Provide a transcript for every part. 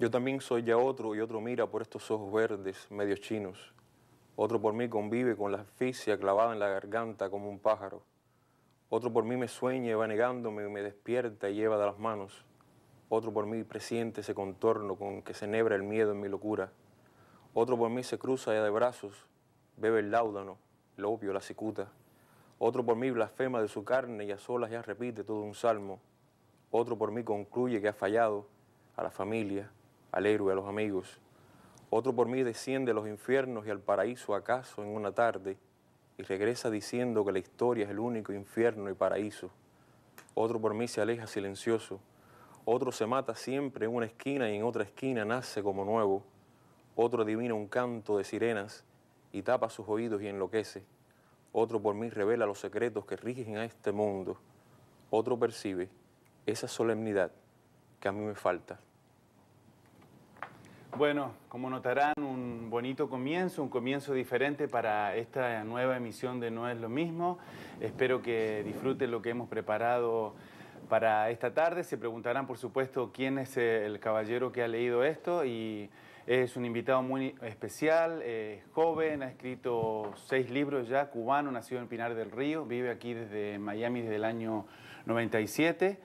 Yo también soy ya otro y otro mira por estos ojos verdes, medio chinos. Otro por mí convive con la asfixia clavada en la garganta como un pájaro. Otro por mí me sueña y va negándome y me despierta y lleva de las manos. Otro por mí presiente ese contorno con que se nebra el miedo en mi locura. Otro por mí se cruza ya de brazos, bebe el láudano, el opio, la cicuta. Otro por mí blasfema de su carne y a solas ya repite todo un salmo. Otro por mí concluye que ha fallado a la familia, al a los amigos. Otro por mí desciende a los infiernos y al paraíso acaso en una tarde y regresa diciendo que la historia es el único infierno y paraíso. Otro por mí se aleja silencioso. Otro se mata siempre en una esquina y en otra esquina nace como nuevo. Otro adivina un canto de sirenas y tapa sus oídos y enloquece. Otro por mí revela los secretos que rigen a este mundo. Otro percibe esa solemnidad que a mí me falta. Bueno, como notarán, un bonito comienzo, un comienzo diferente para esta nueva emisión de No es lo mismo. Espero que disfruten lo que hemos preparado para esta tarde. Se preguntarán, por supuesto, quién es el caballero que ha leído esto y es un invitado muy especial, eh, joven, ha escrito seis libros ya, cubano, nacido en Pinar del Río, vive aquí desde Miami desde el año 97.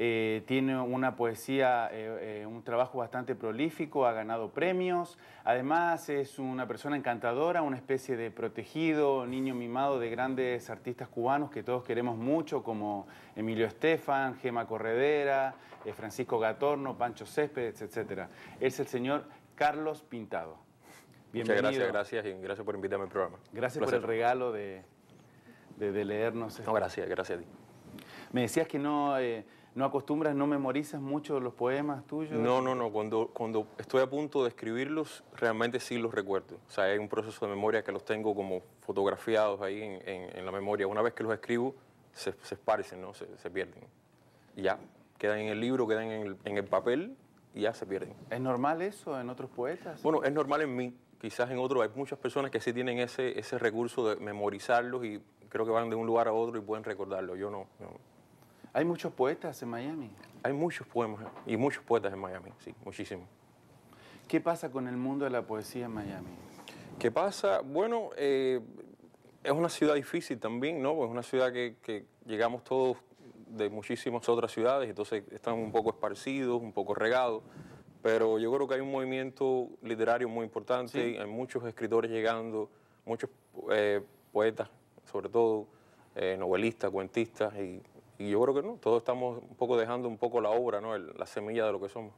Eh, tiene una poesía, eh, eh, un trabajo bastante prolífico, ha ganado premios, además es una persona encantadora, una especie de protegido, niño mimado de grandes artistas cubanos que todos queremos mucho, como Emilio Estefan, Gema Corredera, Francisco Gatorno, Pancho Céspedes, etc. Es el señor Carlos Pintado. Bienvenido. Muchas gracias, gracias y gracias por invitarme al programa. Gracias por el regalo de, leernos. No, gracias, gracias a ti. Me decías que no, ¿No acostumbras, no memorizas mucho los poemas tuyos? No, no, no. Cuando, cuando estoy a punto de escribirlos, realmente sí los recuerdo. O sea, hay un proceso de memoria que los tengo como fotografiados ahí en, la memoria. Una vez que los escribo, se, esparcen, ¿no? Se, pierden. ya, quedan en el libro, quedan en el, papel y ya se pierden. ¿Es normal eso en otros poetas? Bueno, es normal en mí. Quizás en otros, hay muchas personas que sí tienen ese, ese recurso de memorizarlos y creo que van de un lugar a otro y pueden recordarlo. Yo no. Hay muchos poetas en Miami. Hay muchos poemas y muchos poetas en Miami, sí, muchísimos. ¿Qué pasa con el mundo de la poesía en Miami? ¿Qué pasa? Bueno, eh, es una ciudad difícil también, ¿no? Pues es una ciudad que, llegamos todos de muchísimas otras ciudades, entonces están un poco esparcidos, un poco regados, pero yo creo que hay un movimiento literario muy importante, hay muchos escritores llegando, muchos eh, poetas, sobre todo eh, novelistas, cuentistas, y y yo creo que no, todos estamos un poco dejando un poco la obra, ¿no? la semilla de lo que somos.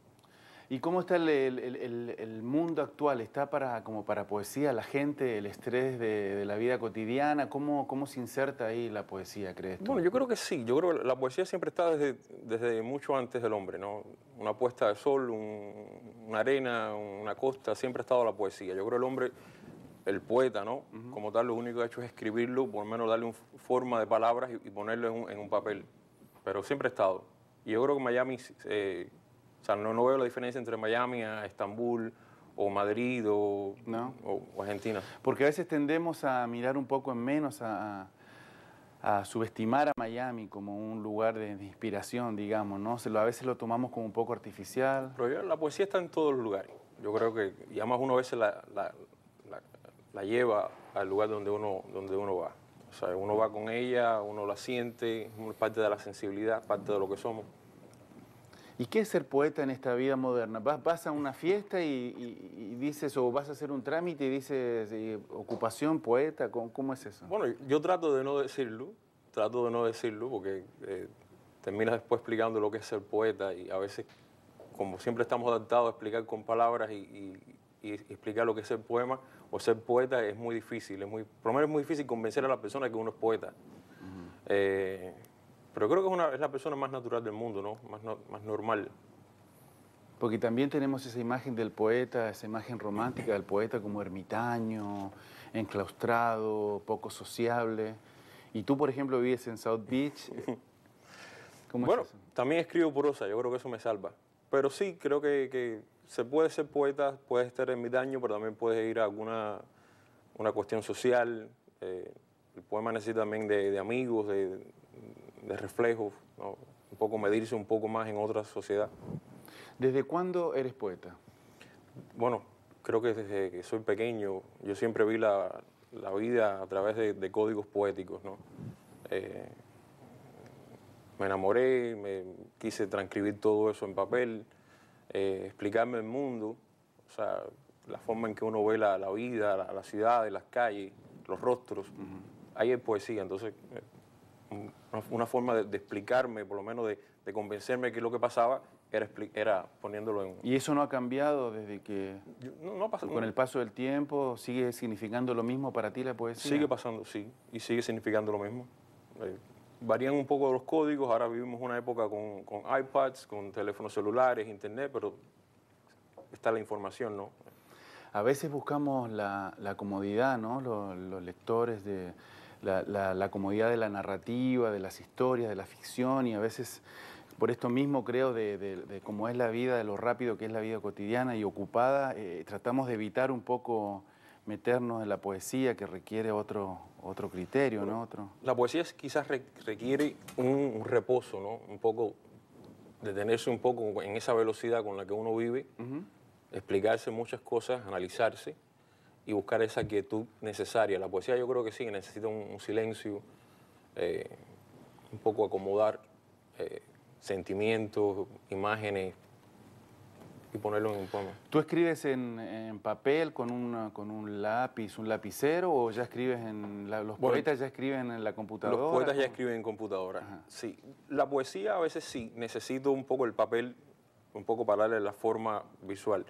¿Y cómo está el, mundo actual? ¿Está para, como para poesía la gente, el estrés de, la vida cotidiana? ¿Cómo, ¿Cómo, se inserta ahí la poesía, crees tú? Bueno, yo creo que sí. Yo creo que la poesía siempre está desde, desde mucho antes del hombre, ¿no? Una puesta de sol, una arena, una costa, siempre ha estado la poesía. Yo creo el hombre el poeta, ¿no? Como tal, lo único que ha hecho es escribirlo, por lo menos darle una forma de palabras y, ponerlo en un, papel. Pero siempre he estado. Y yo creo que Miami, eh, o sea, no, no, veo la diferencia entre Miami a Estambul o Madrid o, o, Argentina. Porque a veces tendemos a mirar un poco en menos, a, subestimar a Miami como un lugar de, inspiración, digamos, ¿no? Se lo, a veces lo tomamos como un poco artificial. Pero la poesía está en todos los lugares. Yo creo que, y además uno a veces la la lleva al lugar donde uno, donde uno va. O sea, uno va con ella, uno la siente, es parte de la sensibilidad, parte de lo que somos. ¿Y qué es ser poeta en esta vida moderna? Vas, a una fiesta y, dices, o vas a hacer un trámite y dices, eh, ocupación poeta, ¿cómo, es eso? Bueno, yo trato de no decirlo, trato de no decirlo porque eh, terminas después explicando lo que es ser poeta y a veces, como siempre estamos adaptados a explicar con palabras y explicar lo que es el poema, o ser poeta es muy difícil. Es muy, por lo menos es muy difícil convencer a la persona que uno es poeta. Eh, pero creo que es, la persona más natural del mundo, ¿no? Más, normal. Porque también tenemos esa imagen del poeta, esa imagen romántica del poeta como ermitaño, enclaustrado, poco sociable. Y tú, por ejemplo, vives en South Beach. bueno, también escribo prosa, yo creo que eso me salva. Pero sí, creo que, se puede ser poeta, puede estar en mi daño, pero también puede ir a alguna una cuestión social. Eh, el poema también de, amigos, de, reflejos, un poco medirse un poco más en otra sociedad. ¿Desde cuándo eres poeta? Bueno, creo que desde que soy pequeño, yo siempre vi la, vida a través de, códigos poéticos, ¿no? Eh, me enamoré, me quise transcribir todo eso en papel, eh, explicarme el mundo, o sea, la forma en que uno ve la, la vida, la, la, ciudad, las calles, los rostros. Ahí es poesía, entonces eh, una, forma de, explicarme, por lo menos de, convencerme de que lo que pasaba era, era, poniéndolo en... ¿Y eso no ha cambiado desde que... No, ha pasado. Con el paso del tiempo, ¿sigue significando lo mismo para ti la poesía? Sigue pasando, sí, y sigue significando lo mismo. Eh, varían un poco los códigos. Ahora vivimos una época con, iPads, con teléfonos celulares, internet, pero está la información, ¿no? A veces buscamos la, comodidad, ¿no? Los, lectores de la, comodidad de la narrativa, de las historias, de la ficción y a veces por esto mismo creo de, cómo es la vida, de lo rápido que es la vida cotidiana y ocupada, eh, tratamos de evitar un poco meternos en la poesía que requiere otro, otro criterio, ¿no? Otro. La poesía quizás requiere un, reposo, ¿no? Un poco, detenerse un poco en esa velocidad con la que uno vive, explicarse muchas cosas, analizarse y buscar esa quietud necesaria. La poesía yo creo que sí, necesita un, silencio, eh, un poco acomodar eh, sentimientos, imágenes, y ponerlo en un poema. ¿Tú escribes en, papel con, con un lápiz, un lapicero o ya escribes en... los poetas ya escriben en la computadora? Los poetas ya escriben en computadora, sí. La poesía a veces sí, necesito un poco el papel, un poco para darle la forma visual.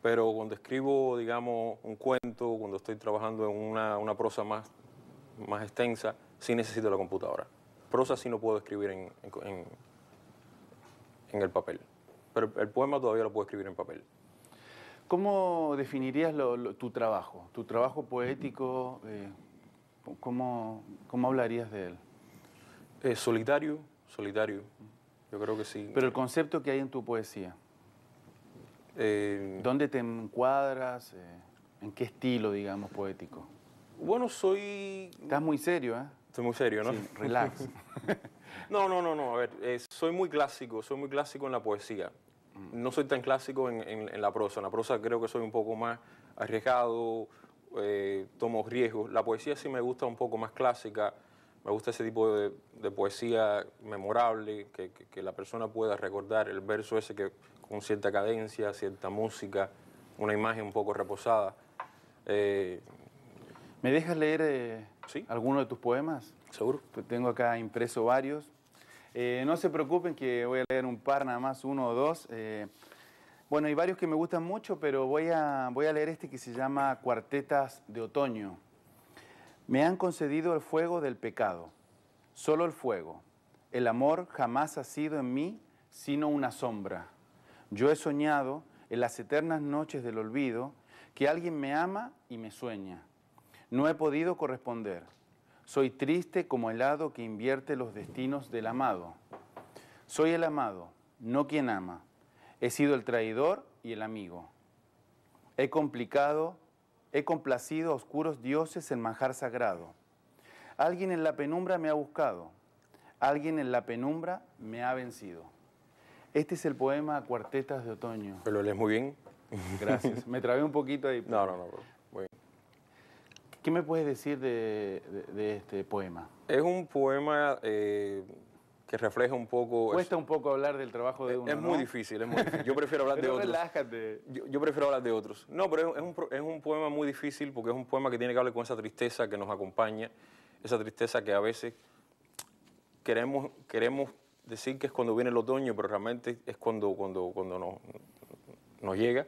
Pero cuando escribo, digamos, un cuento, cuando estoy trabajando en una, prosa más, más extensa, sí necesito la computadora. Prosa sí no puedo escribir en el papel. Pero el poema todavía lo puedo escribir en papel. ¿Cómo definirías tu trabajo, tu trabajo poético? Eh, ¿cómo, ¿cómo, hablarías de él? Eh, solitario, solitario, yo creo que sí. Pero el concepto que hay en tu poesía, eh, ¿dónde te encuadras? ¿En qué estilo, digamos, poético? Bueno, soy... Estás muy serio, ¿eh? Estoy muy serio, ¿no? Sí, relax. no, no, no, no, a ver, soy muy clásico, soy muy clásico en la poesía no soy tan clásico en, la prosa. En la prosa creo que soy un poco más arriesgado, eh, tomo riesgos. La poesía sí me gusta un poco más clásica. Me gusta ese tipo de, poesía memorable, que, la persona pueda recordar el verso ese que con cierta cadencia, cierta música, una imagen un poco reposada. Eh, ¿Me dejas leer eh, alguno de tus poemas? Seguro. Tengo acá impreso varios. Eh, no se preocupen que voy a leer un par nada más, uno o dos. Eh, bueno, hay varios que me gustan mucho, pero voy a, voy a leer este que se llama Cuartetas de Otoño. Me han concedido el fuego del pecado, solo el fuego. El amor jamás ha sido en mí sino una sombra. Yo he soñado en las eternas noches del olvido que alguien me ama y me sueña. No he podido corresponder. Soy triste como el hado que invierte los destinos del amado. Soy el amado, no quien ama. He sido el traidor y el amigo. He complicado, he complacido a oscuros dioses en manjar sagrado. Alguien en la penumbra me ha buscado. Alguien en la penumbra me ha vencido. Este es el poema Cuartetas de Otoño. Pero lo lees muy bien. Gracias. Me trabé un poquito ahí. No, no, no. ¿Qué me puedes decir de, este poema? Es un poema eh, que refleja un poco... Cuesta un poco hablar del trabajo de eh, uno, Es muy difícil, es muy difícil. Yo prefiero hablar de otros. relájate. Yo, prefiero hablar de otros. No, pero es, un, poema muy difícil porque es un poema que tiene que hablar con esa tristeza que nos acompaña, esa tristeza que a veces queremos, queremos decir que es cuando viene el otoño, pero realmente es cuando, cuando, cuando nos, nos llega.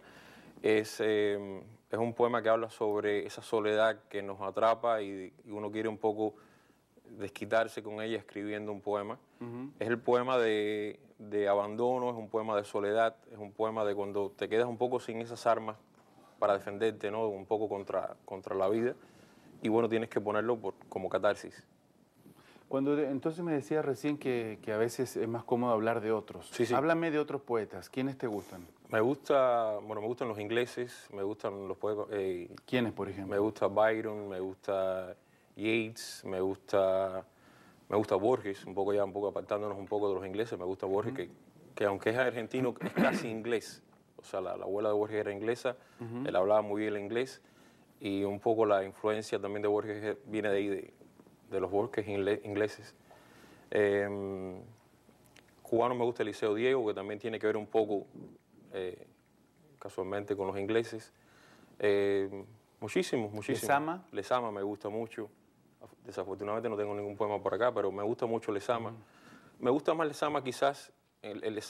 Es... Eh, es un poema que habla sobre esa soledad que nos atrapa y, uno quiere un poco desquitarse con ella escribiendo un poema. Es el poema de, abandono, es un poema de soledad, es un poema de cuando te quedas un poco sin esas armas para defenderte, ¿no? un poco contra, contra la vida. Y bueno, tienes que ponerlo como catarsis. Cuando entonces me decías recién que, que, a veces es más cómodo hablar de otros. Sí, sí. Háblame de otros poetas. ¿Quiénes te gustan? Me gusta, bueno, me gustan los ingleses, me gustan los poetas. Eh, ¿Quiénes, por ejemplo? Me gusta Byron, me gusta Yeats, me gusta, me gusta Borges, un poco ya, un poco apartándonos un poco de los ingleses, me gusta Borges, que, aunque es argentino, es casi inglés. O sea, la, abuela de Borges era inglesa, él hablaba muy bien el inglés y un poco la influencia también de Borges viene de ahí, de los bosques ingleses. Em, cubano me gusta el Liceo Diego, que también tiene que ver un poco, eh, casualmente, con los ingleses. Eh, em, muchísimos, muchísimos. ¿Lesama? Lesama me gusta mucho. Desafortunadamente no tengo ningún poema por acá, pero me gusta mucho Lesama. Me gusta más Lesama quizás, el, el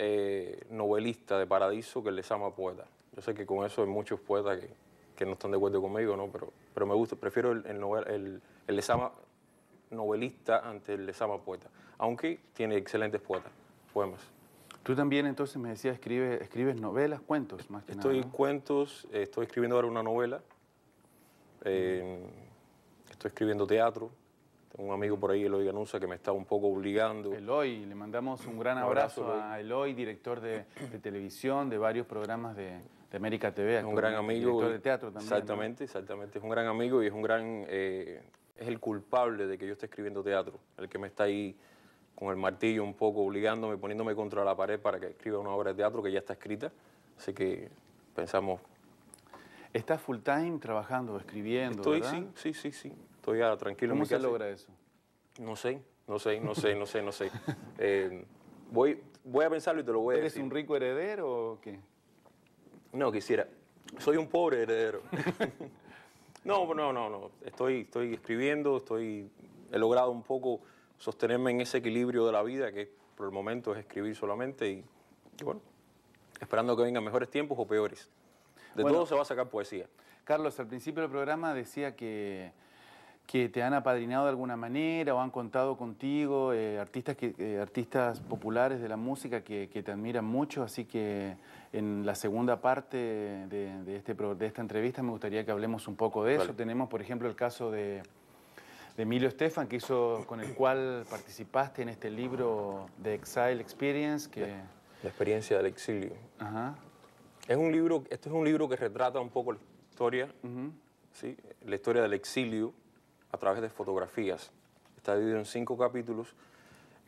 eh, novelista de Paradiso que el Lesama poeta. Yo sé que con eso hay muchos poetas que, que no están de acuerdo conmigo, ¿no? Pero, pero me gusta, prefiero el, el el Lezama novelista ante el lesama poeta, aunque tiene excelentes poetas, poemas. Tú también entonces me decías, escribes, novelas, cuentos más que nada. Estoy en cuentos, estoy escribiendo ahora una novela, eh, estoy escribiendo teatro, tengo un amigo por ahí, Eloy Ganusa, que me está un poco obligando. Eloy, le mandamos un gran abrazo, a Eloy, director de, televisión, de varios programas de, América TV. Es un gran amigo. Director de teatro también. Exactamente, exactamente. Es un gran amigo y es un gran eh, es el culpable de que yo esté escribiendo teatro, el que me está ahí con el martillo un poco obligándome, poniéndome contra la pared para que escriba una obra de teatro que ya está escrita. Así que pensamos... ¿Estás full time trabajando, escribiendo? Estoy, sí, sí, sí, sí. Estoy ya tranquilo. ¿Cómo se logra eso? No sé, no sé, no sé, no sé, no sé. Eh, voy, a pensarlo y te lo voy a decir. ¿Eres un rico heredero o qué? No, quisiera. Soy un pobre heredero. No, no, no, no. Estoy, estoy escribiendo, estoy, he logrado un poco sostenerme en ese equilibrio de la vida que por el momento es escribir solamente y, bueno, esperando que vengan mejores tiempos o peores. De todo se va a sacar poesía. Carlos, al principio del programa decía que que te han apadrinado de alguna manera o han contado contigo, eh, artistas, eh, artistas populares de la música que, te admiran mucho, así que en la segunda parte de, este, de esta entrevista me gustaría que hablemos un poco de eso. Tenemos, por ejemplo, el caso de, de Emilio Estefan, que hizo, con el cual participaste en este libro de Exile Experience. Que... La, experiencia del exilio. Es un libro, este es un libro que retrata un poco la historia, ¿sí? la historia del exilio, a través de fotografías. Está dividido en cinco capítulos.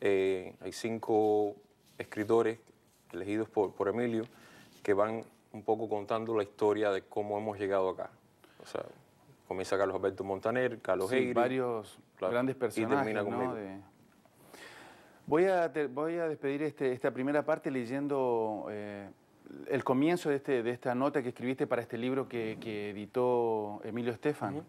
Eh, hay cinco escritores elegidos por, por Emilio que van un poco contando la historia de cómo hemos llegado acá. O sea, comienza Carlos Alberto Montaner, Carlos sí, varios grandes personajes. Y termina ¿no? Voy a, voy a despedir este, esta primera parte leyendo eh, el comienzo de, este, de esta nota que escribiste para este libro que, editó Emilio Estefan.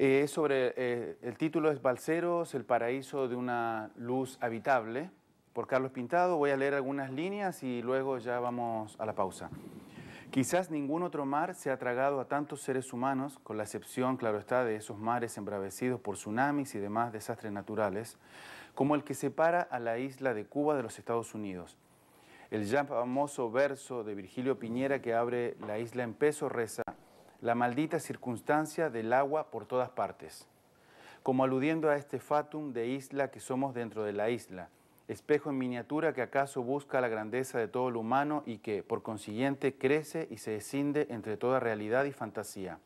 Eh, es sobre, eh, el título es Balseros, el paraíso de una luz habitable, por Carlos Pintado. Voy a leer algunas líneas y luego ya vamos a la pausa. Quizás ningún otro mar se ha tragado a tantos seres humanos, con la excepción, claro está, de esos mares embravecidos por tsunamis y demás desastres naturales, como el que separa a la isla de Cuba de los Estados Unidos. El ya famoso verso de Virgilio Piñera que abre La isla en peso reza, la maldita circunstancia del agua por todas partes, como aludiendo a este fatum de isla que somos dentro de la isla, espejo en miniatura que acaso busca la grandeza de todo lo humano y que, por consiguiente, crece y se escinde entre toda realidad y fantasía.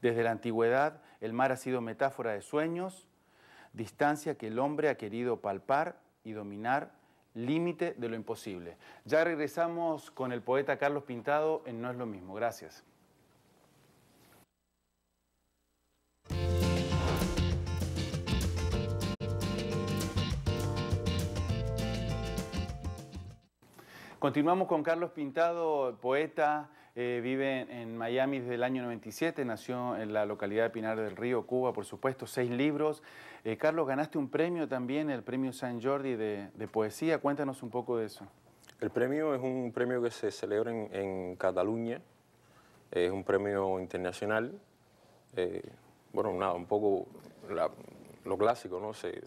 Desde la antigüedad, el mar ha sido metáfora de sueños, distancia que el hombre ha querido palpar y dominar, límite de lo imposible. Ya regresamos con el poeta Carlos Pintado en No es lo mismo. Gracias. Continuamos con Carlos Pintado, poeta, eh, vive en Miami desde el año 97, nació en la localidad de Pinar del Río, Cuba, por supuesto, seis libros. Eh, Carlos, ganaste un premio también, el premio San Jordi de, poesía, cuéntanos un poco de eso. El premio es un premio que se celebra en, Cataluña, es un premio internacional, eh, bueno, nada, un poco lo clásico, ¿no? Se,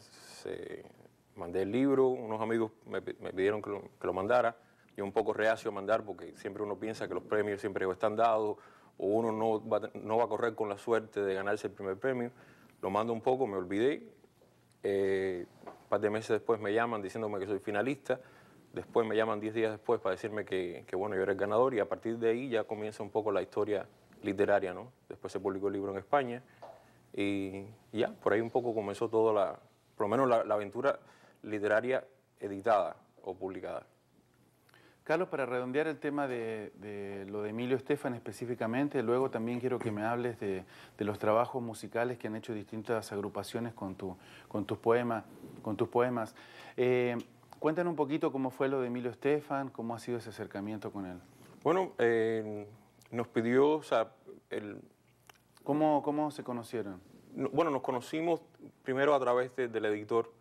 mandé el libro, unos amigos me, pidieron que lo mandara, yo un poco reacio a mandar porque siempre uno piensa que los premios siempre están dados o uno no va, a correr con la suerte de ganarse el primer premio. Lo mando un poco, me olvidé. un eh, par de meses después me llaman diciéndome que soy finalista. Después me llaman diez días después para decirme que, bueno, yo era el ganador y a partir de ahí ya comienza un poco la historia literaria, ¿no? Después se publicó el libro en España y ya, por ahí un poco comenzó toda la, por lo menos la aventura literaria editada o publicada. Carlos, para redondear el tema de, lo de Emilio Estefan específicamente, luego también quiero que me hables de, los trabajos musicales que han hecho distintas agrupaciones con, tu, con tus, con tus poemas. Eh, cuéntanos un poquito cómo fue lo de Emilio Estefan, cómo ha sido ese acercamiento con él. Bueno, eh, nos pidió, o sea, el... ¿Cómo, ¿Cómo, se conocieron? bueno, nos conocimos primero a través del editor,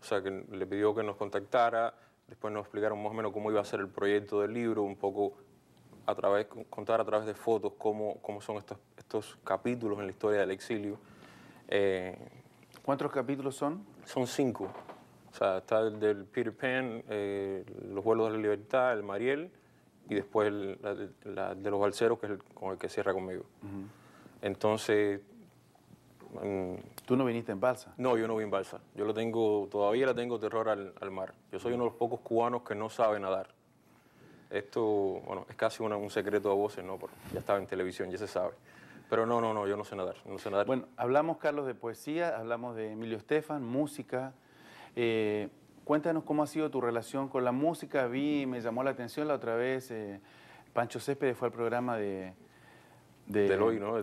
o sea, que le pidió que nos contactara Después nos explicaron más o menos cómo iba a ser el proyecto del libro, un poco a través, contar a través de fotos cómo, cómo son estos, estos capítulos en la historia del exilio. Eh, ¿Cuántos capítulos son? Son cinco. O sea, está el del Peter Pan, eh, Los vuelos de la libertad, el Mariel y después el, de los balseros, que es el, con el que cierra conmigo. Entonces, ¿Tú no viniste en balsa? No, yo no vi en balsa. Yo lo tengo, todavía la tengo terror al, mar. Yo soy uno de los pocos cubanos que no sabe nadar. Esto, bueno, es casi un secreto a voces, ¿no? ya estaba en televisión, ya se sabe. Pero no, no, no, yo no sé nadar, no sé nadar. Bueno, hablamos, Carlos, de poesía, hablamos de Emilio Estefan, música. Eh, cuéntanos cómo ha sido tu relación con la música. Vi, me llamó la atención la otra vez, eh, Pancho Céspedes fue al programa de... de hoy, ¿no?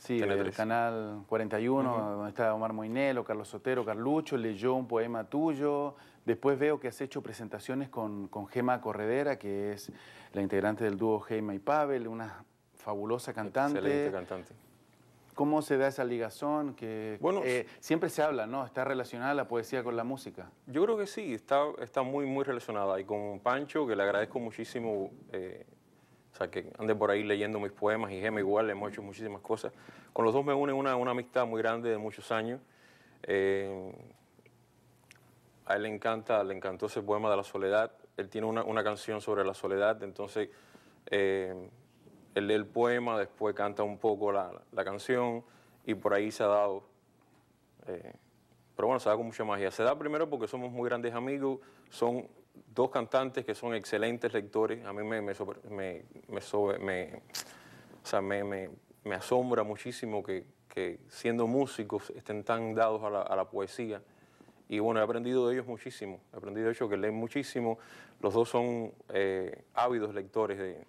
Sí, en el canal 41, donde está Omar Moinelo, Carlos Sotero, Carlucho, leyó un poema tuyo. Después veo que has hecho presentaciones con, Gema Corredera, que es la integrante del dúo Gema y Pavel, una fabulosa cantante. Excelente cantante. ¿Cómo se da esa ligazón? Que, bueno, eh, siempre se habla, ¿no? Está relacionada la poesía con la música. Yo creo que sí, está, está muy, muy relacionada. Y con Pancho, que le agradezco muchísimo eh, o sea, que ande por ahí leyendo mis poemas y Gema igual, hemos hecho muchísimas cosas. Con los dos me une una, amistad muy grande de muchos años. Eh, a él le encanta, le encantó ese poema de la soledad. Él tiene una, canción sobre la soledad, entonces eh, él lee el poema, después canta un poco la, canción y por ahí se ha dado. Eh, pero bueno, se da con mucha magia. Se da primero porque somos muy grandes amigos, son dos cantantes que son excelentes lectores. A mí me, me, me, me, asombra muchísimo que, que, siendo músicos estén tan dados a la, poesía. Y bueno, he aprendido de ellos muchísimo. He aprendido de ellos que leen muchísimo. Los dos son eh, ávidos lectores de,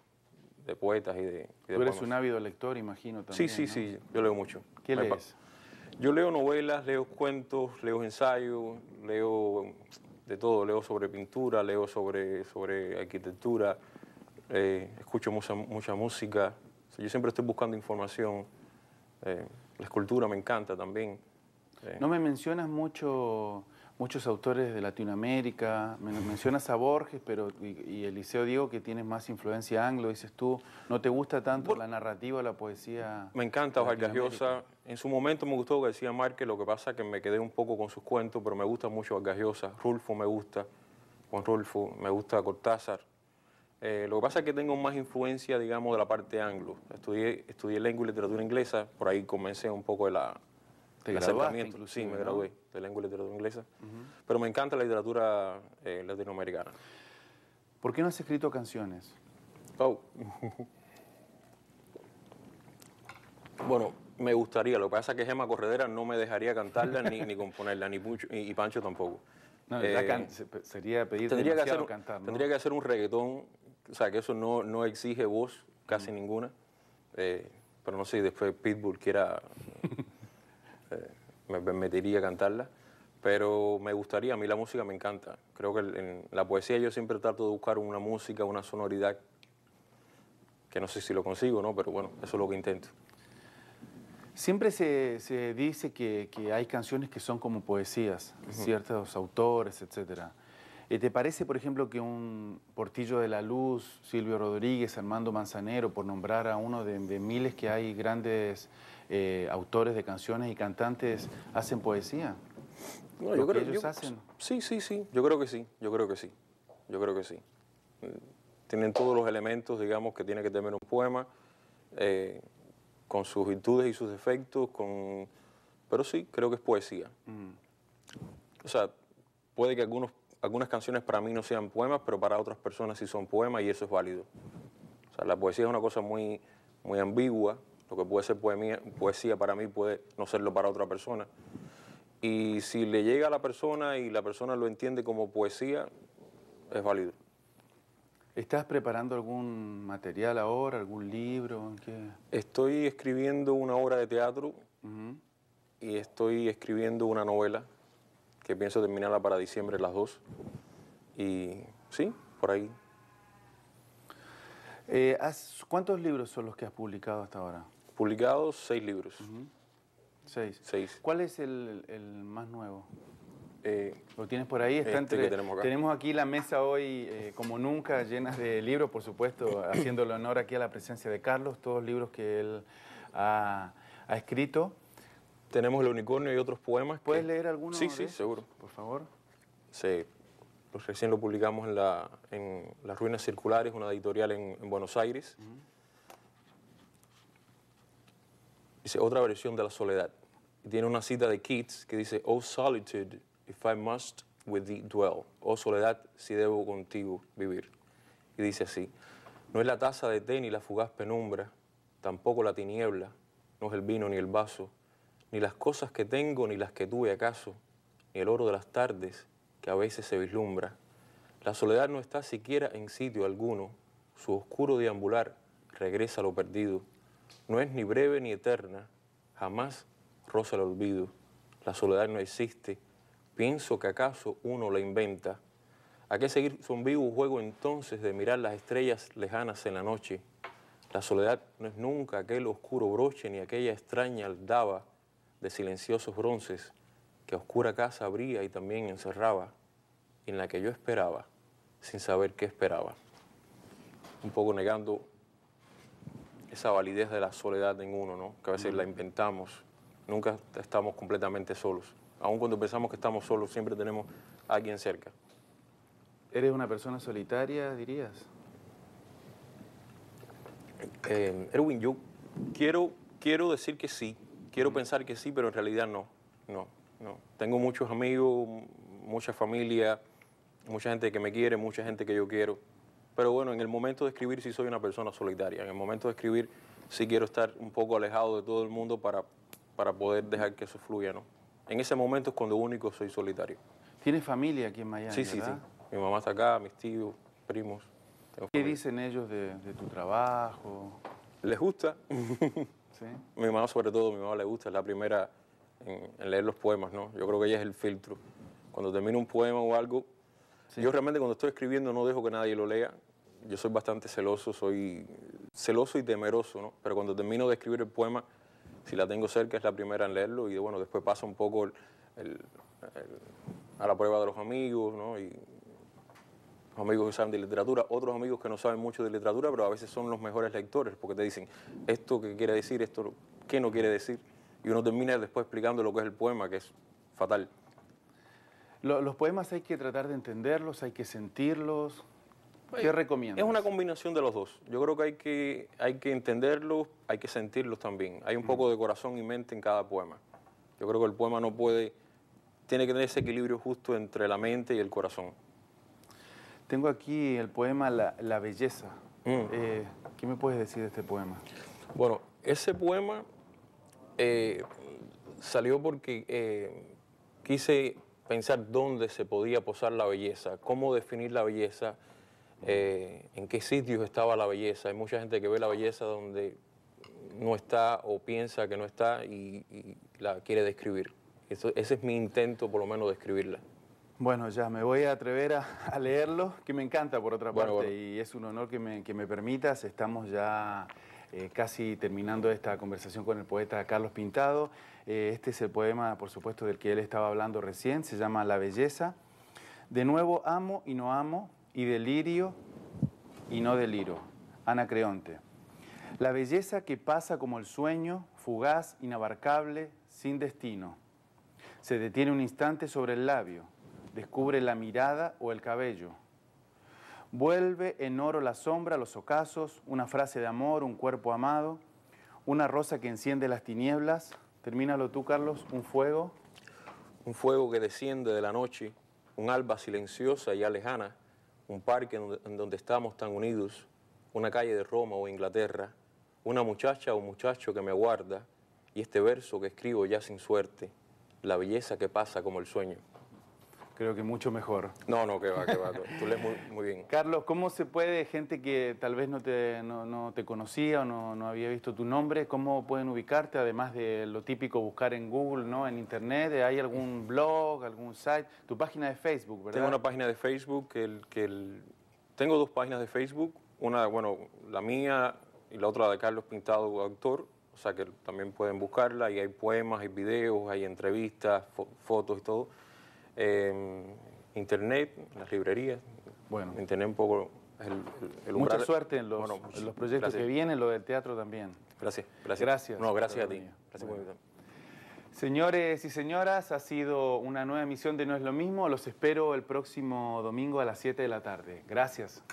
poetas y de... Tú eres un ávido lector, imagino, también. Sí, sí, sí. Yo leo mucho. ¿Qué lees? Yo leo novelas, leo cuentos, leo ensayos, leo de todo, leo sobre pintura, leo sobre, sobre arquitectura, eh, escucho mucha, música, yo siempre estoy buscando información, eh, la escultura me encanta también. Eh. No me mencionas mucho muchos autores de Latinoamérica. Mencionas a Borges, pero y, Eliseo Diego, que tienes más influencia anglo, dices tú. ¿No te gusta tanto la narrativa, la poesía? Me encanta Oscar Gagiosa. En su momento me gustó que decía Márquez, lo que pasa es que me quedé un poco con sus cuentos, pero me gusta mucho Giosa. Rulfo me gusta, Con Rulfo, me gusta Cortázar. Eh, lo que pasa es que tengo más influencia, digamos, de la parte anglo. Estudié, estudié lengua y literatura inglesa, por ahí comencé un poco de la, sí, me gradué de lengua y literatura inglesa. Pero me encanta la literatura eh, latinoamericana. ¿Por qué no has escrito canciones? Oh. bueno, me gustaría. Lo que pasa es que Gemma Corredera no me dejaría cantarla ni, ni, componerla, ni, y Pancho tampoco. Eh, sería pedir tendría que hacer, cantar, Tendría que hacer un reggaetón, o sea, que eso no, no exige voz casi ninguna. Eh, pero no sé, después Pitbull quiera me permitiría cantarla, pero me gustaría, a mí la música me encanta. Creo que en la poesía yo siempre trato de buscar una música, una sonoridad, que no sé si lo consigo, ¿no? pero bueno, eso es lo que intento. Siempre se, dice que, hay canciones que son como poesías, ciertos autores, etcétera. Eh, ¿Te parece, por ejemplo, que un Portillo de la Luz, Silvio Rodríguez, Armando Manzanero, por nombrar a uno de miles que hay grandes eh, autores de canciones y cantantes hacen poesía. No, yo que ellos hacen. Sí, sí, sí. Yo creo que sí. Yo creo que sí. Yo creo que sí. Tienen todos los elementos, digamos, que tiene que tener un poema, eh, con sus virtudes y sus defectos, con... pero sí, creo que es poesía. Mm. O sea, puede que algunos, algunas canciones para mí no sean poemas, pero para otras personas sí son poemas y eso es válido. O sea, la poesía es una cosa muy, muy ambigua, lo que puede ser poesía para mí puede no serlo para otra persona. Y si le llega a la persona y la persona lo entiende como poesía, es válido. ¿Estás preparando algún material ahora, algún libro? Estoy escribiendo una obra de teatro y estoy escribiendo una novela que pienso terminarla para diciembre las dos. Y sí, por ahí. Eh, ¿Cuántos libros son los que has publicado hasta ahora? publicados seis libros. seis. seis. ¿Cuál es el, más nuevo? Eh, ¿Lo tienes por ahí? Está este entre, que tenemos, tenemos, aquí la mesa hoy eh, como nunca, llena de libros, por supuesto, haciéndole honor aquí a la presencia de Carlos, todos los libros que él ha, escrito. Tenemos El Unicornio y otros poemas. ¿Puedes leer alguno? Sí, sí, seguro. Por favor. Sí, pues recién lo publicamos en, la, en Las Ruinas Circulares, una editorial en, Buenos Aires. dice otra versión de la soledad. tiene una cita de Keats que dice, Oh solitude, if I must with thee dwell. Oh soledad, si debo contigo vivir. Y dice así, no es la taza de té ni la fugaz penumbra, tampoco la tiniebla, no es el vino ni el vaso, ni las cosas que tengo ni las que tuve acaso, ni el oro de las tardes que a veces se vislumbra. La soledad no está siquiera en sitio alguno, su oscuro deambular regresa a lo perdido no es ni breve ni eterna, jamás rosa el olvido. La soledad no existe, pienso que acaso uno la inventa. ¿A qué seguir vivo juego entonces de mirar las estrellas lejanas en la noche? La soledad no es nunca aquel oscuro broche ni aquella extraña aldaba de silenciosos bronces que oscura casa abría y también encerraba, en la que yo esperaba, sin saber qué esperaba. Un poco negando esa validez de la soledad en uno, ¿no? que a veces la inventamos. Nunca estamos completamente solos. Aun cuando pensamos que estamos solos, siempre tenemos a alguien cerca. ¿Eres una persona solitaria, dirías? Eh, Erwin, yo quiero, quiero decir que sí. Quiero pensar que sí, pero en realidad no. No, no. Tengo muchos amigos, mucha familia, mucha gente que me quiere, mucha gente que yo quiero pero bueno, en el momento de escribir sí soy una persona solitaria. En el momento de escribir sí quiero estar un poco alejado de todo el mundo para, para poder dejar que eso fluya, ¿no? En ese momento es cuando único soy solitario. ¿Tienes familia aquí en Miami? Sí, sí, sí. Mi mamá está acá, mis tíos, primos. ¿Qué dicen ellos de, tu trabajo? Les gusta. ¿Sí? mi mamá sobre todo, mi mamá le gusta, es la primera en, en leer los poemas, ¿no? Yo creo que ella es el filtro. Cuando termino un poema o algo, yo realmente cuando estoy escribiendo no dejo que nadie lo lea. Yo soy bastante celoso, soy celoso y temeroso, ¿no? Pero cuando termino de escribir el poema, si la tengo cerca es la primera en leerlo y bueno, después pasa un poco a la prueba de los amigos, ¿no? Y los amigos que saben de literatura, otros amigos que no saben mucho de literatura, pero a veces son los mejores lectores porque te dicen esto que quiere decir, esto qué no quiere decir. Y uno termina después explicando lo que es el poema, que es fatal los poemas hay que tratar de entenderlos, hay que sentirlos. ¿Qué recomiendas? Es una combinación de los dos. Yo creo que hay que, hay que entenderlos, hay que sentirlos también. Hay un poco de corazón y mente en cada poema. Yo creo que el poema no puede, tiene que tener ese equilibrio justo entre la mente y el corazón. Tengo aquí el poema La, Belleza. Mm. Eh, ¿Qué me puedes decir de este poema? Bueno, ese poema eh, salió porque eh, quise pensar dónde se podía posar la belleza, cómo definir la belleza, eh, en qué sitios estaba la belleza. Hay mucha gente que ve la belleza donde no está o piensa que no está y, la quiere describir. Eso, ese es mi intento, por lo menos, de escribirla. Bueno, ya me voy a atrever a, leerlo, que me encanta por otra parte, y es un honor que me, permitas. Estamos ya eh, casi terminando esta conversación con el poeta Carlos Pintado. Eh, este es el poema, por supuesto, del que él estaba hablando recién, se llama La Belleza. De nuevo amo y no amo, y delirio y no deliro. Anacreonte. La belleza que pasa como el sueño, fugaz, inabarcable, sin destino. Se detiene un instante sobre el labio, descubre la mirada o el cabello. Vuelve en oro la sombra, los ocasos, una frase de amor, un cuerpo amado, una rosa que enciende las tinieblas, Termínalo tú, Carlos. Un fuego. Un fuego que desciende de la noche, un alba silenciosa y lejana, un parque en donde estamos tan unidos, una calle de Roma o Inglaterra, una muchacha o muchacho que me aguarda, y este verso que escribo ya sin suerte, la belleza que pasa como el sueño. Creo que mucho mejor. No, no, que va, que va. Tú lees muy, muy, bien. Carlos, ¿cómo se puede, gente que tal vez no te, no, no te conocía o no, no, había visto tu nombre, cómo pueden ubicarte, además de lo típico buscar en Google, ¿no? en Internet? ¿Hay algún blog, algún site? Tu página de Facebook, ¿verdad? Tengo una página de Facebook, que el, que tengo dos páginas de Facebook, una, bueno, la mía y la otra de Carlos Pintado, autor. O sea que también pueden buscarla y hay poemas, hay videos, hay entrevistas, fotos y todo. Em, internet, las librerías. Bueno. Mantener un poco el, Mucha suerte en los, proyectos que vienen, lo del teatro también. Gracias. Gracias. gracias no, gracias a ti. Gracias Señores y señoras, ha sido una nueva emisión de No es lo mismo. Los espero el próximo domingo a las 7 de la tarde. Gracias.